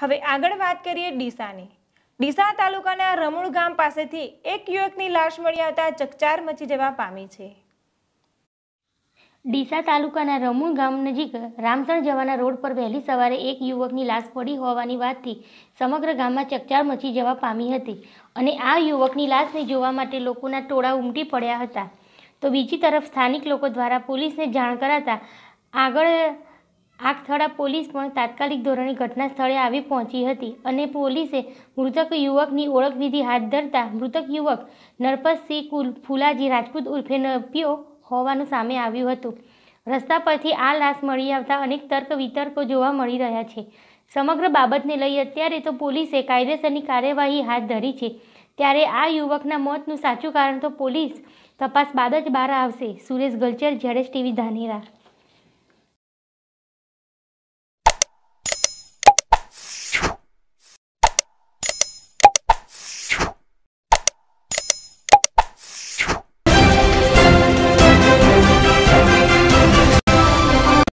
હવે આગળ વાત કરીએ ડીસાની ડીસા તાલુકાના રમુણ ગામ પાસેથી એક યુવકની લાશ મળી આવતા ચકચાર મચી જવા પામી છે ડીસા તાલુકાના રમુણ ગામ નજીક રામસણ જવાના રોડ પર વહેલી સવારે એક યુવકની લાશ પડી હોવાની વાતથી સમગ્ર ગામમાં ચકચાર મચી જવા પામી હતી અને આ યુવકની લાશને જોવા માટે લોકોના ટોળા ઉમટી પડ્યા હતા તો બીજી તરફ સ્થાનિક લોકો દ્વારા પોલીસને જાણ કરાતા આગળ આગ આખથડા પોલીસ પણ તાત્કાલિક ધોરણે ઘટના સ્થળે આવી પહોંચી હતી અને પોલીસે મૃતક યુવકની ઓળખવિધિ હાથ ધરતા મૃતક યુવક નરપતસિંહ ફુલાજી રાજપૂત ઉર્ફે નપિયો હોવાનું સામે આવ્યું હતું રસ્તા પરથી આ લાશ મળી આવતા અનેક તર્ક વિતર્કો જોવા મળી રહ્યા છે સમગ્ર બાબતને લઈ અત્યારે તો પોલીસે કાયદેસરની કાર્યવાહી હાથ ધરી છે ત્યારે આ યુવકના મોતનું સાચું કારણ તો પોલીસ તપાસ બાદ જ બહાર આવશે સુરેશ ગલચર જ્યારે ટીવી ધાનેરા